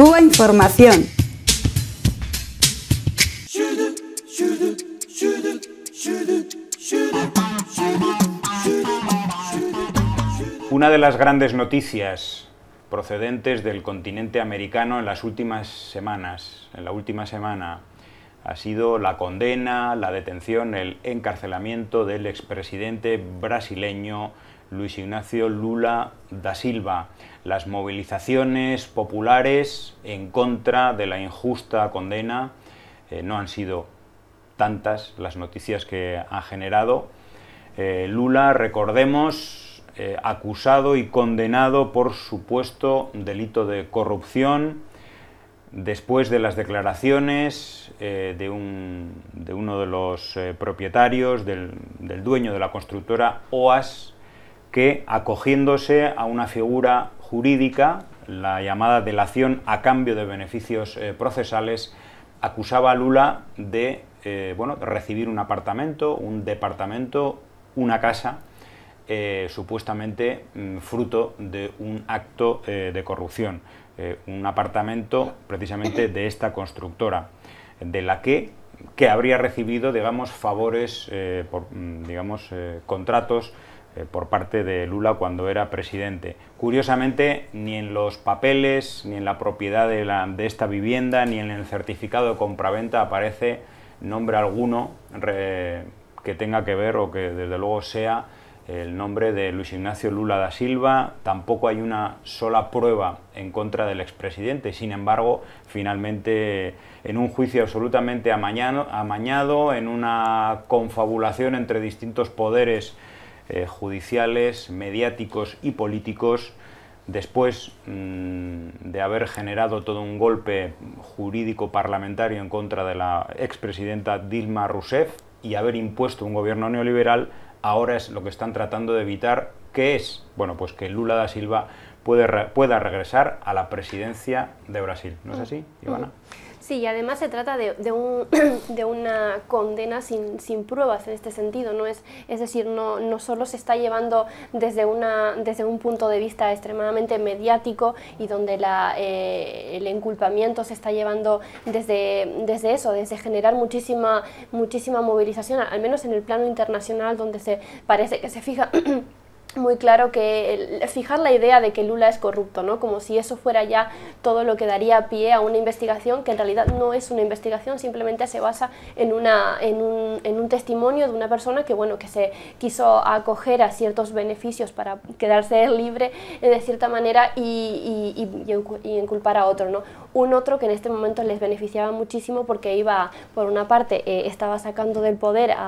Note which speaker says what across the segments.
Speaker 1: Cuba Información.
Speaker 2: Una de las grandes noticias procedentes del continente americano en las últimas semanas, en la última semana, ha sido la condena, la detención, el encarcelamiento del expresidente brasileño Luis Ignacio Lula da Silva, las movilizaciones populares en contra de la injusta condena. Eh, no han sido tantas las noticias que ha generado. Eh, Lula, recordemos, eh, acusado y condenado por supuesto delito de corrupción después de las declaraciones de, un, de, uno de los propietarios, del dueño de la constructora OAS, que acogiéndose a una figura jurídica, la llamada delación a cambio de beneficios eh, procesales, acusaba a Lula de eh, bueno, recibir un apartamento, un departamento, una casa, eh, supuestamente mm, fruto de un acto de corrupción. un apartamento precisamente de esta constructora, de la que, que habría recibido, digamos, favores, por, mm, digamos, contratos eh, por parte de Lula cuando era presidente. Curiosamente, ni en los papeles, ni en la propiedad de, esta vivienda, ni en el certificado de compraventa aparece nombre alguno que tenga que ver o que desde luego sea el nombre de Luis Ignacio Lula da Silva, tampoco hay una sola prueba en contra del expresidente. Sin embargo, finalmente, en un juicio absolutamente amañado, amañado en una confabulación entre distintos poderes eh, judiciales, mediáticos y políticos, después mm, de haber generado todo un golpe jurídico parlamentario en contra de la expresidenta Dilma Rousseff y haber impuesto un gobierno neoliberal, ahora es lo que están tratando de evitar, que es, bueno, pues que Lula da Silva puede pueda regresar a la presidencia de Brasil. ¿No es mm. así, Ivana? Mm.
Speaker 1: Sí, además se trata de, de, un, de una condena sin, pruebas en este sentido, ¿no? Es, es decir, no, no solo se está llevando desde, una, desde un punto de vista extremadamente mediático y donde la, eh, el enculpamiento se está llevando desde, desde eso, desde generar muchísima, muchísima movilización, al menos en el plano internacional, donde se parece que se fija... muy claro que fijar la idea de que Lula es corrupto, ¿no? Como si eso fuera ya todo lo que daría pie a una investigación que en realidad no es una investigación, simplemente se basa en, una, en, un, testimonio de una persona que, bueno, que se quiso acoger a ciertos beneficios para quedarse libre eh, de cierta manera y, y, y, y inculpar a otro, ¿no? un otro que en este momento les beneficiaba muchísimo porque iba, por una parte, eh, estaba sacando del poder a,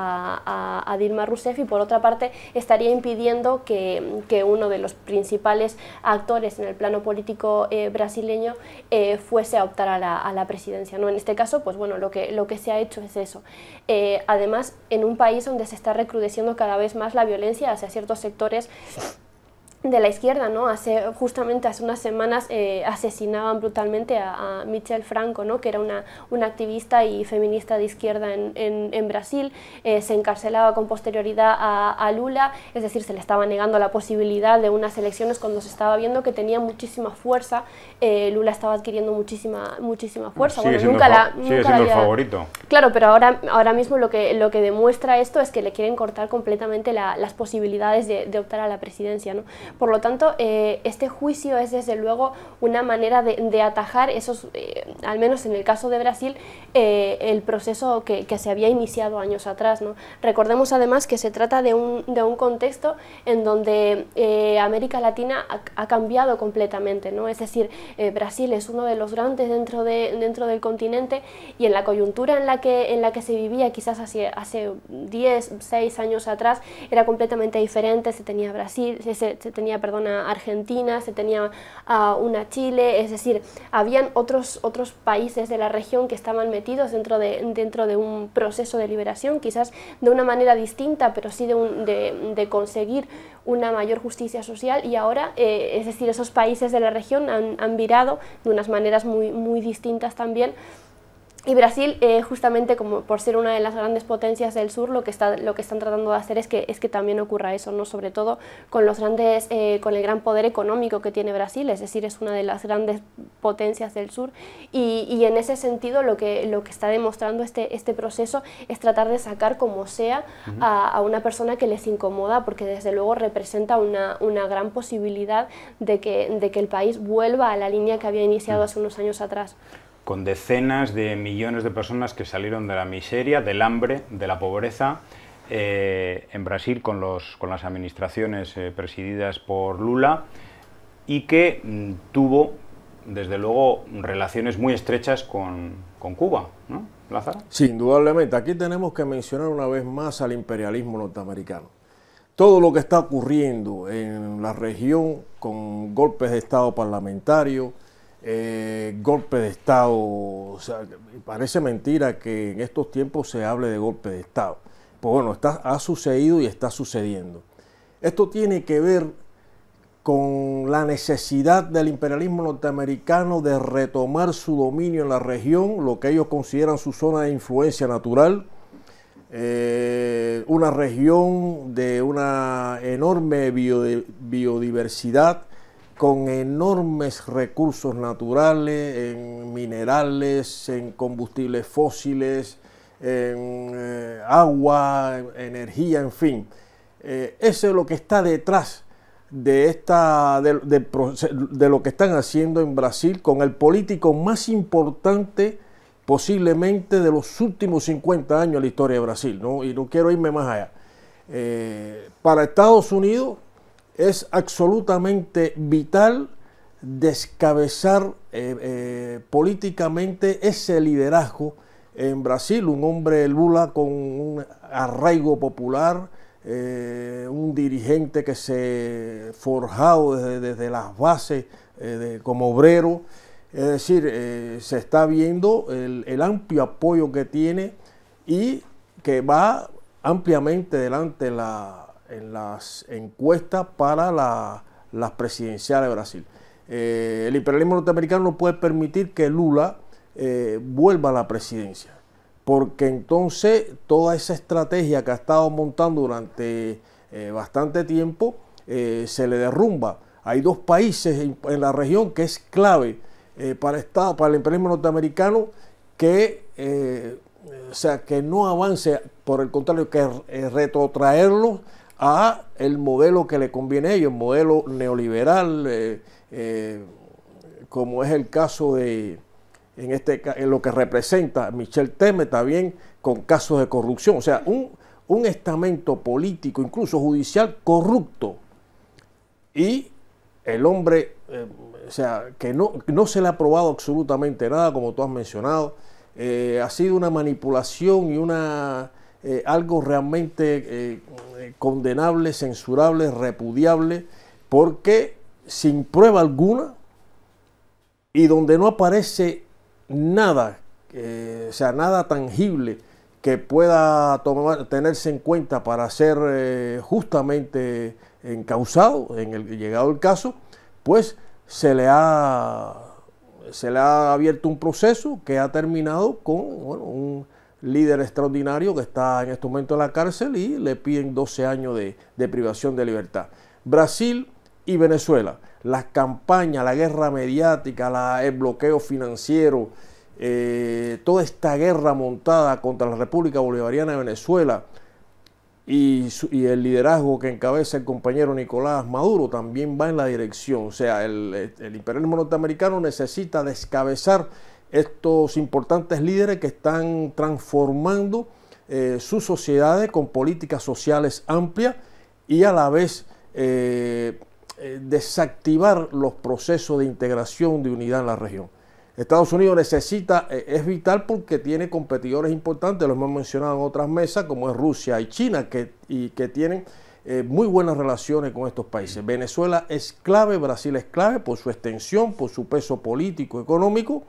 Speaker 1: Dilma Rousseff y por otra parte estaría impidiendo que, uno de los principales actores en el plano político eh, brasileño eh, fuese a optar a la, a la, presidencia. ¿no? En este caso, pues bueno, lo que, lo que se ha hecho es eso. además, en un país donde se está recrudeciendo cada vez más la violencia hacia ciertos sectores de la izquierda, ¿no? Hace, justamente hace unas semanas eh, asesinaban brutalmente a, Michelle Franco, ¿no? Que era una, una activista y feminista de izquierda en, Brasil, eh, se encarcelaba con posterioridad a, Lula, es decir, se le estaba negando la posibilidad de unas elecciones cuando se estaba viendo que tenía muchísima fuerza, eh, Lula estaba adquiriendo muchísima, muchísima fuerza. bueno, nunca la, el favorito. Claro, pero ahora, ahora mismo lo que, lo que demuestra esto es que le quieren cortar completamente las posibilidades de, de optar a la presidencia, ¿no? Por lo tanto, eh, este juicio es desde luego una manera de, atajar esos, eh, al menos en el caso de Brasil, eh, el proceso que, se había iniciado años atrás. ¿no? Recordemos además que se trata de un, de un contexto en donde América Latina ha, cambiado completamente, ¿no? es decir, Brasil es uno de los grandes dentro, dentro del continente y en la coyuntura en la que, en la que se vivía quizás hace, hace 10, 6 años atrás era completamente diferente, se tenía Brasil, se, tenía, perdón, Argentina, se tenía a una Chile, es decir, habían otros, otros países de la región que estaban metidos dentro de, dentro de un proceso de liberación, quizás de una manera distinta, pero sí de, de, conseguir una mayor justicia social y ahora, eh, es decir, esos países de la región han, han virado de unas maneras muy, muy distintas también y Brasil, eh, justamente como por ser una de las grandes potencias del sur, lo que, está, lo que están tratando de hacer es que, es que también ocurra eso, ¿no? sobre todo con, los grandes, eh, con el gran poder económico que tiene Brasil, es decir, es una de las grandes potencias del sur. Y, en ese sentido lo que, lo que está demostrando este, este proceso es tratar de sacar como sea a, una persona que les incomoda, porque desde luego representa una, gran posibilidad de que, el país vuelva a la línea que había iniciado mm. hace unos años atrás
Speaker 2: con decenas de millones de personas que salieron de la miseria, del hambre, de la pobreza. Eh, en Brasil con, las administraciones eh, presididas por Lula y que mm, tuvo, desde luego,
Speaker 3: relaciones muy estrechas con, Cuba, ¿no, Lázaro? Sí, indudablemente. Aquí tenemos que mencionar una vez más al imperialismo norteamericano. Todo lo que está ocurriendo en la región con golpes de Estado parlamentarios... Eh, golpe de Estado. parece mentira que en estos tiempos se hable de golpe de Estado. Pues bueno, ha sucedido y está sucediendo. Esto tiene que ver con la necesidad del imperialismo norteamericano de retomar su dominio en la región, lo que ellos consideran su zona de influencia natural, eh, una región de una enorme biodiversidad, con enormes recursos naturales, en minerales, en combustibles fósiles, en eh, agua, energía, en fin. Eh, eso es lo que está detrás de, esta, de, lo que están haciendo en Brasil con el político más importante posiblemente de los últimos 50 años de la historia de Brasil, ¿no? y no quiero irme más allá. Eh, para Estados Unidos es absolutamente vital descabezar eh, eh, políticamente ese liderazgo en Brasil, un hombre Lula con un arraigo popular, eh, un dirigente que se forjado desde, las bases como obrero, es decir, se está viendo el, el amplio apoyo que tiene y que va ampliamente delante la, en las encuestas para las presidenciales de Brasil. Eh, el imperialismo norteamericano no puede permitir que Lula eh, vuelva a la presidencia, porque entonces toda esa estrategia que ha estado montando durante eh, bastante tiempo se le derrumba. Hay dos países en, la región que es clave para, para el imperialismo norteamericano que, o sea, que no avance, por el contrario, que retrotraerlo a el modelo que le conviene a ellos, el modelo neoliberal, eh, eh, como es el caso de, en, este, en lo que representa Michel Temer, también con casos de corrupción. O sea, un, un estamento político, incluso judicial, corrupto. Y el hombre, eh, o sea, que no, no, se le ha probado absolutamente nada, como tú has mencionado. ha sido una manipulación y una eh, algo realmente eh, condenable, censurable, repudiable, porque sin prueba alguna y donde no aparece nada, eh, o sea, nada tangible que pueda tenerse en cuenta para ser justamente encausado, en el llegado el caso, pues se le ha se le ha abierto un proceso que ha terminado con un, líder extraordinario que está en este momento en la cárcel y le piden 12 años de, privación de libertad. Brasil y Venezuela, las campañas, la guerra mediática, el bloqueo financiero, eh, toda esta guerra montada contra la República Bolivariana de Venezuela y, el liderazgo que encabeza el compañero Nicolás Maduro también va en la dirección. O sea, el, el imperialismo norteamericano necesita descabezar estos importantes líderes que están transformando eh, sus sociedades con políticas sociales amplias y a la vez eh, eh, desactivar los procesos de integración de unidad en la región. Estados Unidos necesita, es vital porque tiene competidores importantes, los hemos mencionado en otras mesas, como es Rusia y China, que, y que tienen muy buenas relaciones con estos países. Venezuela es clave, Brasil es clave por su extensión, por su peso político, económico,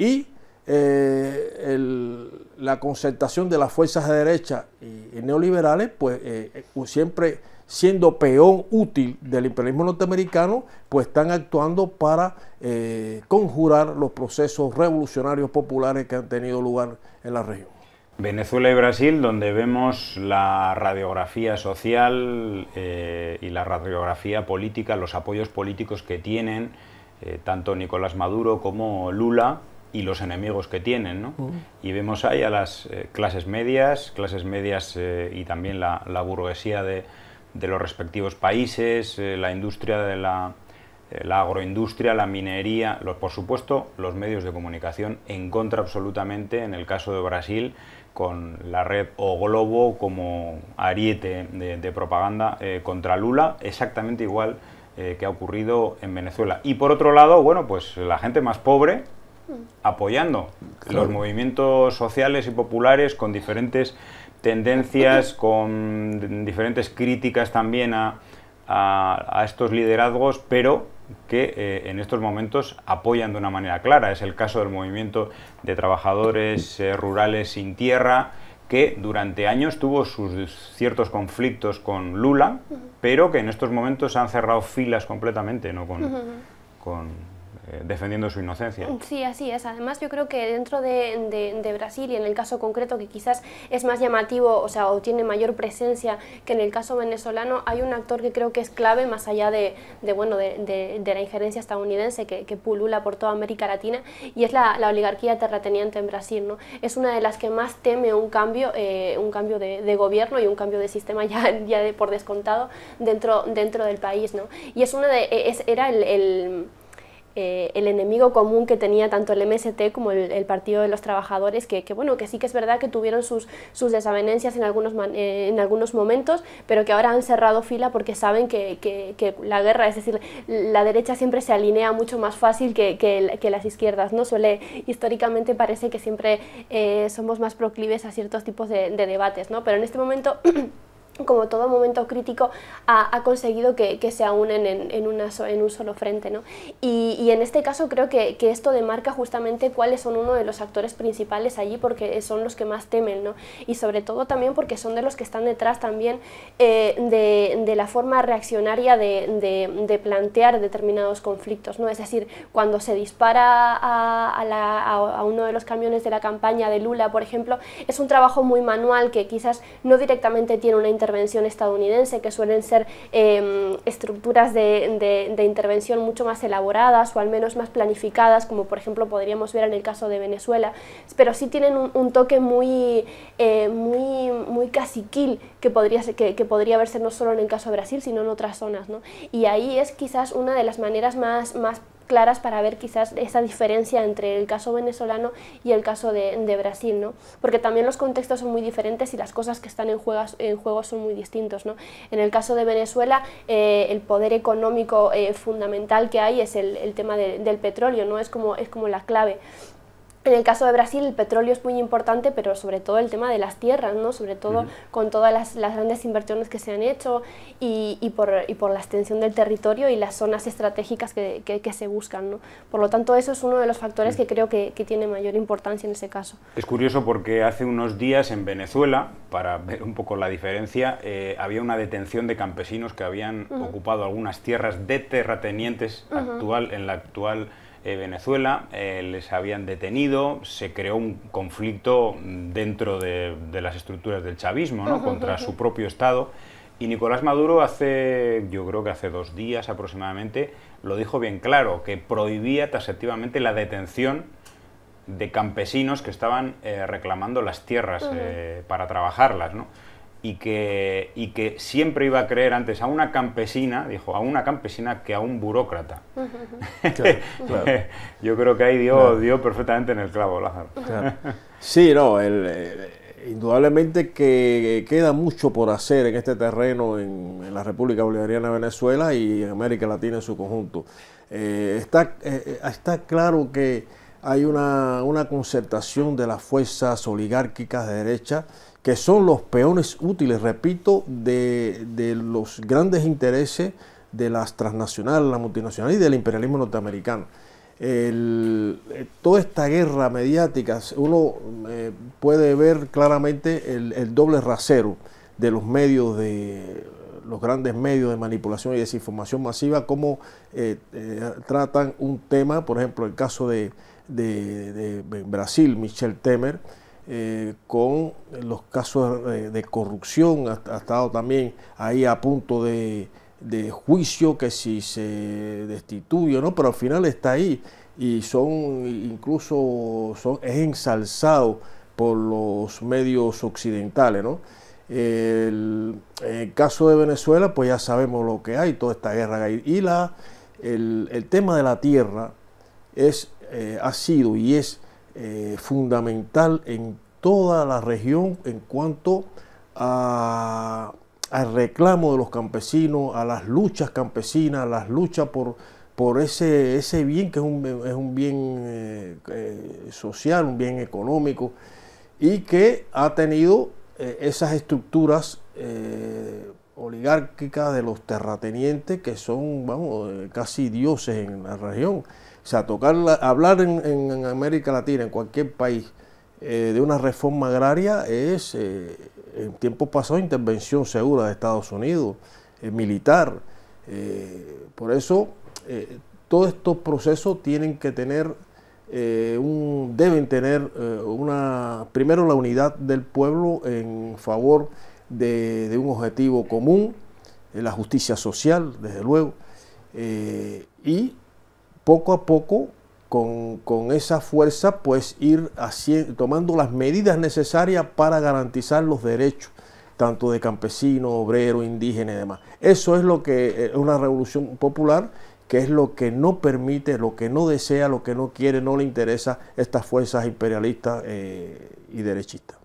Speaker 3: y eh, la concertación de las fuerzas de derecha y, neoliberales, pues eh, eh, siempre siendo peón útil del imperialismo norteamericano, pues están actuando para conjurar los procesos revolucionarios populares que han tenido lugar en la región.
Speaker 2: Venezuela y Brasil, donde vemos la radiografía social y la radiografía política, los apoyos políticos que tienen tanto Nicolás Maduro como Lula y los enemigos que tienen. ¿no? Uh. Y vemos ahí a las eh, clases medias, clases medias eh, y también la, burguesía de, los respectivos países, eh, la industria de la, agroindustria, la minería, por supuesto los medios de comunicación en contra absolutamente en el caso de Brasil con la red O Globo como ariete de, de propaganda contra Lula, exactamente igual que ha ocurrido en Venezuela. Y por otro lado, bueno, pues la gente más pobre, apoyando los movimientos sociales y populares con diferentes tendencias, con diferentes críticas también a, estos liderazgos, pero que eh, en estos momentos apoyan de una manera clara. Es el caso del movimiento de trabajadores eh, rurales sin tierra, que durante años tuvo sus ciertos conflictos con Lula, pero que en estos momentos han cerrado filas completamente, ¿no? Con, con eh, defendiendo su inocencia.
Speaker 1: Sí, así es. Además, yo creo que dentro de, Brasil y en el caso concreto, que quizás es más llamativo, o sea, o tiene mayor presencia que en el caso venezolano, hay un actor que creo que es clave, más allá de, bueno, de, la injerencia estadounidense que, pulula por toda América Latina, y es la, oligarquía terrateniente en Brasil. ¿no? Es una de las que más teme un cambio, eh, un cambio de, gobierno y un cambio de sistema ya, ya por descontado dentro, dentro del país. ¿no? Y es una de, e, era el eh, el enemigo común que tenía tanto el MST como el, Partido de los Trabajadores, que, bueno, que sí que es verdad que tuvieron sus, desavenencias en algunos, eh, en algunos momentos, pero que ahora han cerrado fila porque saben que, la guerra, es decir, la derecha siempre se alinea mucho más fácil que, las izquierdas, ¿no? Suele, históricamente parece que siempre eh, somos más proclives a ciertos tipos de, debates, ¿no? Pero en este momento... como todo momento crítico, ha, conseguido que, que, se unen en, en, en un solo frente. ¿no? Y, y, en este caso creo que, que, esto demarca justamente cuáles son uno de los actores principales allí, porque son los que más temen, ¿no? y sobre todo también porque son de los que están detrás también eh, de, de, la forma reaccionaria de, de, plantear determinados conflictos. ¿no? Es decir, cuando se dispara a, a, uno de los camiones de la campaña de Lula, por ejemplo, es un trabajo muy manual que quizás no directamente tiene una intervención estadounidense, que suelen ser em, estructuras de, intervención mucho más elaboradas o al menos más planificadas, como por ejemplo podríamos ver en el caso de Venezuela, pero sí tienen un, toque muy, eh, muy, muy caciquil que podría, que, podría verse no solo en el caso de Brasil, sino en otras zonas. Y ahí es quizás una de las maneras más, más claras para ver quizás esa diferencia entre el caso venezolano y el caso de, Brasil, ¿no? Porque también los contextos son muy diferentes y las cosas que están en, en juego son muy distintos, ¿no? En el caso de Venezuela, eh, el poder económico eh, fundamental que hay es el, tema del petróleo, ¿no? Es como, es como la clave. En el caso de Brasil el petróleo es muy importante, pero sobre todo el tema de las tierras, ¿no? sobre todo con todas las, grandes inversiones que se han hecho y, por, por, la extensión del territorio y las zonas estratégicas que, se buscan. ¿no? Por lo tanto, eso es uno de los factores que creo que, tiene mayor importancia en ese caso.
Speaker 2: Es curioso porque hace unos días en Venezuela, para ver un poco la diferencia, eh, había una detención de campesinos que habían ocupado algunas tierras de terratenientes actual, en la actual eh, Venezuela, eh, les habían detenido, se creó un conflicto dentro de, las estructuras del chavismo, ¿no? contra su propio Estado. Y Nicolás Maduro hace, yo creo que hace dos días aproximadamente, lo dijo bien claro, que prohibía taxativamente la detención de campesinos que estaban eh, reclamando las tierras para trabajarlas. ¿no? y que, que siempre iba a creer antes a una campesina, dijo, a una campesina que a un burócrata. Yo creo que ahí dio, dio perfectamente en el clavo, Lázaro.
Speaker 3: Sí, no, eh, indudablemente que queda mucho por hacer en este terreno en, la República Bolivariana de Venezuela y en América Latina en su conjunto. Eh, está, eh, está claro que hay una, una concertación de las fuerzas oligárquicas de derecha, que son los peones útiles, repito, de, los grandes intereses de las transnacionales, las multinacionales y del imperialismo norteamericano. Eh, toda esta guerra mediática, uno eh, puede ver claramente el, doble rasero de los medios de los grandes medios de manipulación y desinformación masiva, como eh, tratan un tema, por ejemplo, el caso de, de Brasil, Michel Temer, eh, con los casos eh, de corrupción, ha, estado también ahí a punto de, juicio, que si se destituye, ¿no? pero al final está ahí y son incluso son, es ensalzado por los medios occidentales. ¿no? El, caso de Venezuela, pues ya sabemos lo que hay, toda esta guerra Y la, el, tema de la tierra es, eh, ha sido y es eh, fundamental en toda la región en cuanto al reclamo de los campesinos, a las luchas campesinas, a las luchas por, ese, bien que es un, bien eh, eh, social, un bien económico, y que ha tenido esas estructuras oligárquicas de los terratenientes que son vamos, casi dioses en la región. O sea, tocar hablar en, América Latina, en cualquier país, eh, de una reforma agraria es, eh, en tiempos pasados, intervención segura de Estados Unidos, eh, militar. por eso, todos estos procesos tienen que tener, un, deben tener una, primero la unidad del pueblo en favor de, un objetivo común, la justicia social, desde luego, y poco a poco, con, esa fuerza, pues ir tomando las medidas necesarias para garantizar los derechos, tanto de campesinos, obreros, indígenas y demás. Eso es lo que es eh, una revolución popular, que es lo que no permite, lo que no desea, lo que no quiere, no le interesa estas fuerzas imperialistas eh, y derechistas.